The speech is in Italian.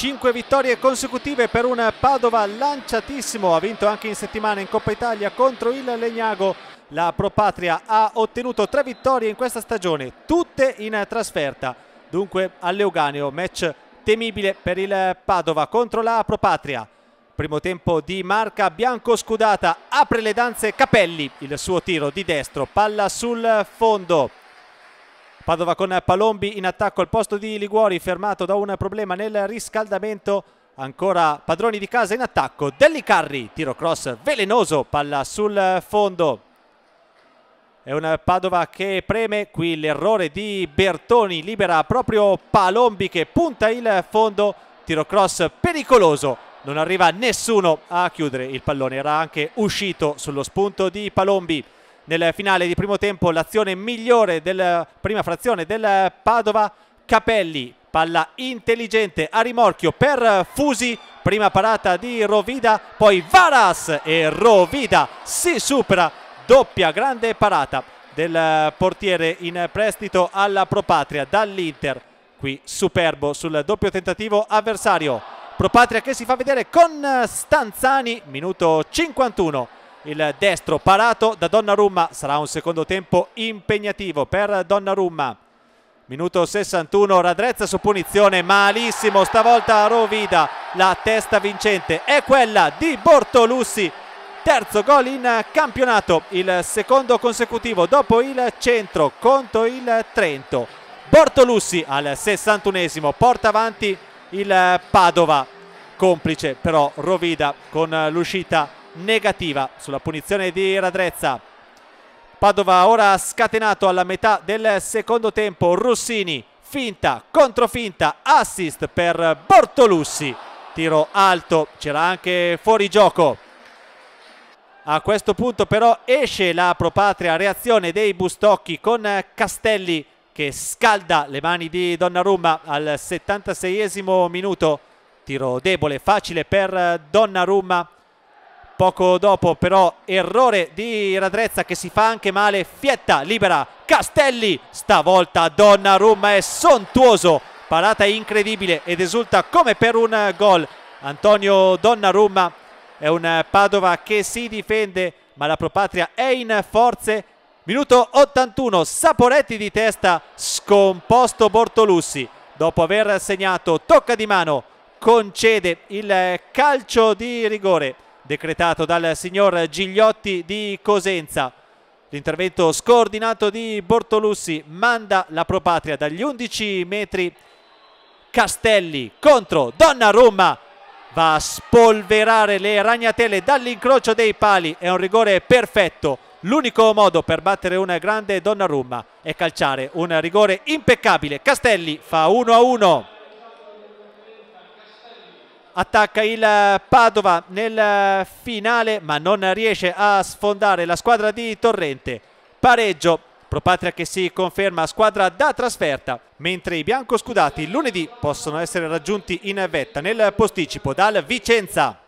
5 vittorie consecutive per un Padova lanciatissimo, ha vinto anche in settimana in Coppa Italia contro il Legnago. La Propatria ha ottenuto 3 vittorie in questa stagione, tutte in trasferta. Dunque all'Euganeo, match temibile per il Padova contro la Propatria. Primo tempo di marca bianco scudata, apre le danze Capelli, il suo tiro di destro, palla sul fondo. Padova con Palombi in attacco al posto di Liguori fermato da un problema nel riscaldamento ancora padroni di casa in attacco Dellicarri, tiro cross velenoso palla sul fondo è un Padova che preme qui l'errore di Bertoni libera proprio Palombi che punta il fondo tiro cross pericoloso non arriva nessuno a chiudere il pallone era anche uscito sullo spunto di Palombi nel finale di primo tempo l'azione migliore della prima frazione del Padova Capelli palla intelligente a rimorchio per Fusi prima parata di Rovida poi Varas e Rovida si supera doppia grande parata del portiere in prestito alla Propatria dall'Inter qui superbo sul doppio tentativo avversario Propatria che si fa vedere con Stanzani minuto 51 il destro parato da Donnarumma sarà un secondo tempo impegnativo per Donnarumma minuto 61 Radrezza su punizione malissimo stavolta Rovida la testa vincente è quella di Bortolussi terzo gol in campionato il secondo consecutivo dopo il centro contro il Trento Bortolussi al 61esimo porta avanti il Padova complice però Rovida con l'uscita negativa sulla punizione di Radrezza. Padova ora scatenato alla metà del secondo tempo. Rossini, finta, controfinta, assist per Bortolussi. Tiro alto, c'era anche fuori gioco. A questo punto però esce la propatria reazione dei Bustocchi con Castelli che scalda le mani di Donnarumma al 76 esimo minuto. Tiro debole, facile per Donnarumma poco dopo però errore di Radrezza che si fa anche male Fietta libera Castelli stavolta Donnarumma è sontuoso parata incredibile ed esulta come per un gol Antonio Donnarumma è un Padova che si difende ma la Propatria è in forze minuto 81 Saporetti di testa scomposto Bortolussi dopo aver segnato tocca di mano concede il calcio di rigore decretato dal signor Gigliotti di Cosenza. L'intervento scordinato di Bortolussi manda la propatria dagli 11 metri. Castelli contro Donnarumma va a spolverare le ragnatele dall'incrocio dei pali. È un rigore perfetto. L'unico modo per battere una grande Donnarumma è calciare un rigore impeccabile. Castelli fa 1 a 1 attacca il eh, Padova nel eh, finale ma non riesce a sfondare la squadra di Torrente pareggio Propatria che si conferma squadra da trasferta, mentre i biancoscudati lunedì possono essere raggiunti in vetta nel posticipo dal Vicenza.